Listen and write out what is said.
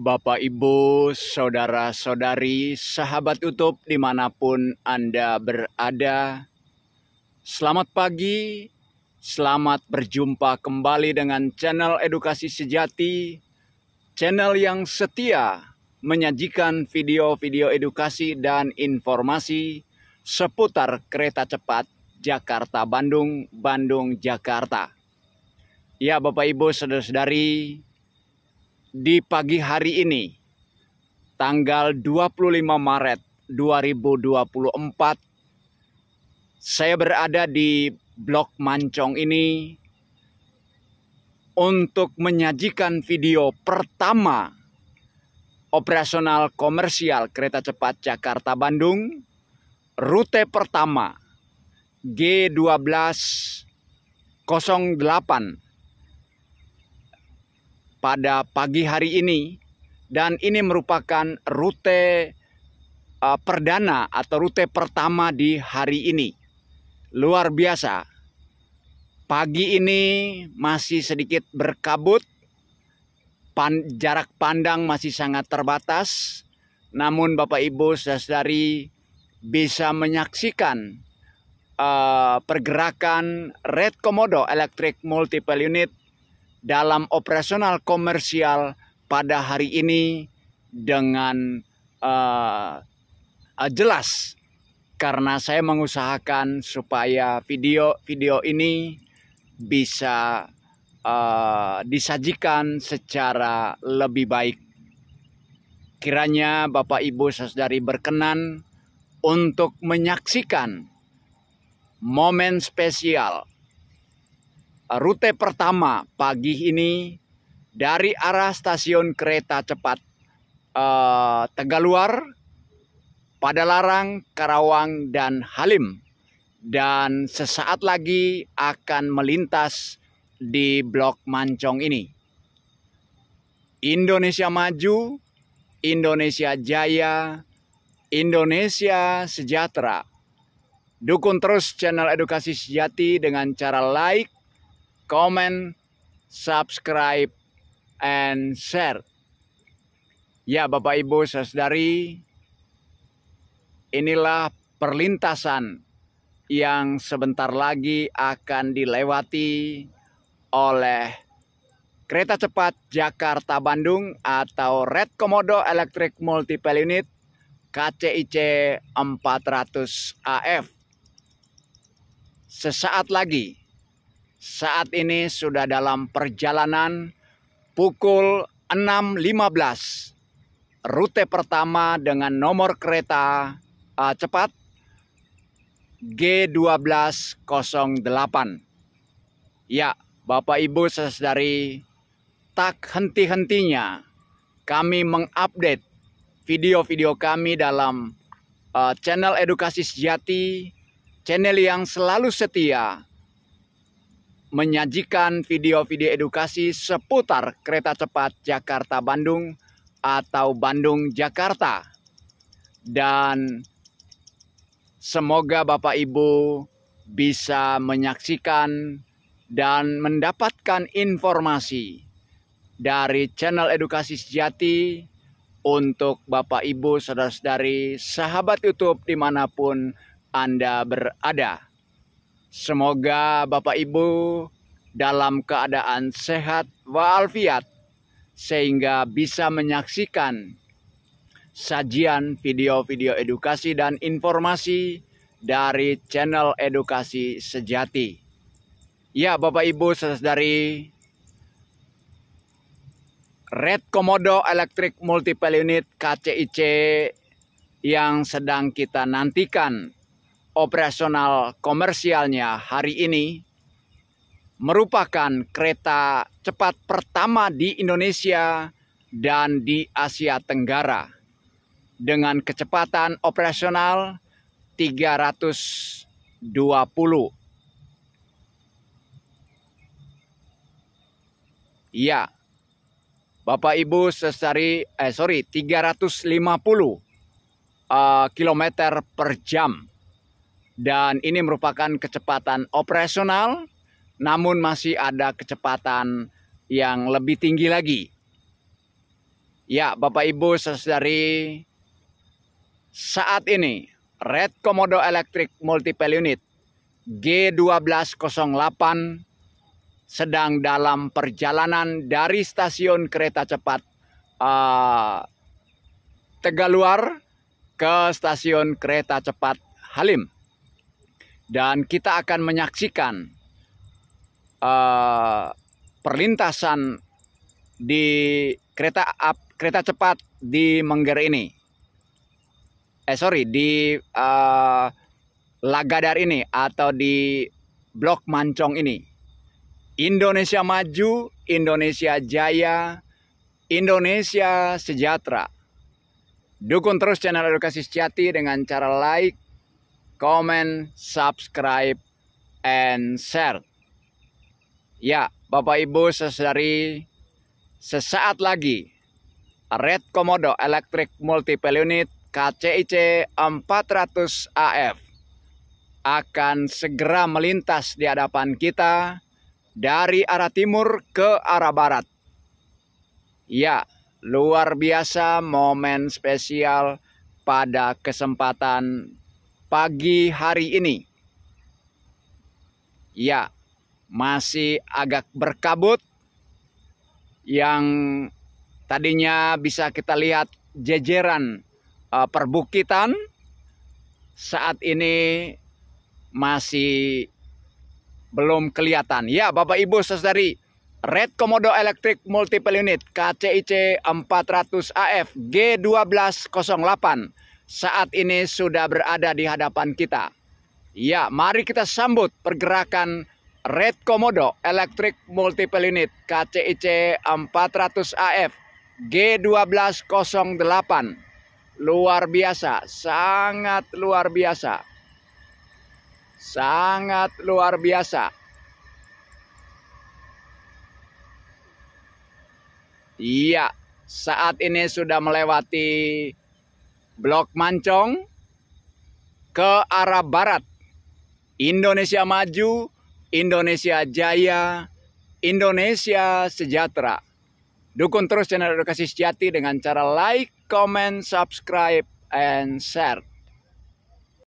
Bapak, Ibu, Saudara-saudari, Sahabat Utup dimanapun Anda berada Selamat pagi, selamat berjumpa kembali dengan channel Edukasi Sejati Channel yang setia menyajikan video-video edukasi dan informasi seputar kereta cepat Jakarta-Bandung, Bandung-Jakarta Ya Bapak Ibu, Saudara-saudari, di pagi hari ini tanggal 25 Maret 2024 saya berada di Blok Mancong ini untuk menyajikan video pertama operasional komersial kereta cepat Jakarta Bandung rute pertama g 1208 pada pagi hari ini dan ini merupakan rute uh, perdana atau rute pertama di hari ini. Luar biasa. Pagi ini masih sedikit berkabut. Pan, jarak pandang masih sangat terbatas. Namun Bapak Ibu Saudari bisa menyaksikan uh, pergerakan Red Komodo Electric Multiple Unit dalam operasional komersial pada hari ini dengan uh, uh, jelas karena saya mengusahakan supaya video-video ini bisa uh, disajikan secara lebih baik. Kiranya Bapak Ibu Saudari berkenan untuk menyaksikan momen spesial rute pertama pagi ini dari arah stasiun kereta cepat uh, Tegaluar, Padalarang, Karawang, dan Halim. Dan sesaat lagi akan melintas di Blok Mancong ini. Indonesia maju, Indonesia jaya, Indonesia sejahtera. Dukung terus channel Edukasi Sejati dengan cara like, comment, subscribe, and share. Ya Bapak Ibu sesedari, inilah perlintasan yang sebentar lagi akan dilewati oleh kereta cepat Jakarta-Bandung atau Red Komodo Electric Multiple Unit KCIC 400 AF. Sesaat lagi saat ini sudah dalam perjalanan pukul 6.15 rute pertama dengan nomor kereta uh, cepat G1208. Ya, Bapak Ibu saudari, tak henti-hentinya kami mengupdate video-video kami dalam uh, channel Edukasi Sejati, channel yang selalu setia menyajikan video-video edukasi seputar kereta cepat Jakarta-Bandung atau Bandung-Jakarta. Dan semoga Bapak Ibu bisa menyaksikan dan mendapatkan informasi dari channel Edukasi Sejati untuk Bapak Ibu, Saudara-saudari, sahabat YouTube dimanapun Anda berada. Semoga Bapak Ibu dalam keadaan sehat walafiat sehingga bisa menyaksikan sajian video-video edukasi dan informasi dari channel Edukasi Sejati. Ya Bapak Ibu dari Red Komodo Electric Multiple Unit KCIC yang sedang kita nantikan operasional komersialnya hari ini merupakan kereta cepat pertama di Indonesia dan di Asia Tenggara dengan kecepatan operasional 320. Iya. Bapak Ibu sesari eh sorry 350 uh, eh, kilometer per jam dan ini merupakan kecepatan operasional namun masih ada kecepatan yang lebih tinggi lagi. Ya, Bapak Ibu sesedari saat ini Red Komodo Electric Multiple Unit G1208 sedang dalam perjalanan dari stasiun kereta cepat uh, Tegaluar ke stasiun kereta cepat Halim dan kita akan menyaksikan uh, perlintasan di kereta up, kereta cepat di Mengger ini. Eh sorry di uh, Lagadar ini atau di Blok Mancong ini. Indonesia maju, Indonesia jaya, Indonesia sejahtera. Dukung terus channel Edukasi Sejati dengan cara like, comment, subscribe, and share. Ya, Bapak Ibu sesedari sesaat lagi Red Komodo Electric Multiple Unit KCIC 400 AF akan segera melintas di hadapan kita dari arah timur ke arah barat. Ya, luar biasa momen spesial pada kesempatan pagi hari ini. Ya, masih agak berkabut yang tadinya bisa kita lihat jejeran eh, perbukitan saat ini masih belum kelihatan. Ya, Bapak Ibu Saudari, Red Komodo Electric Multiple Unit KCIC 400 AF G1208 saat ini sudah berada di hadapan kita. Ya, mari kita sambut pergerakan Red Komodo Electric Multiple Unit KCIC 400 AF G1208. Luar biasa, sangat luar biasa. Sangat luar biasa. Iya, saat ini sudah melewati Blok Mancong ke arah barat. Indonesia maju, Indonesia jaya, Indonesia sejahtera. Dukung terus channel edukasi sejati dengan cara like, comment, subscribe, and share.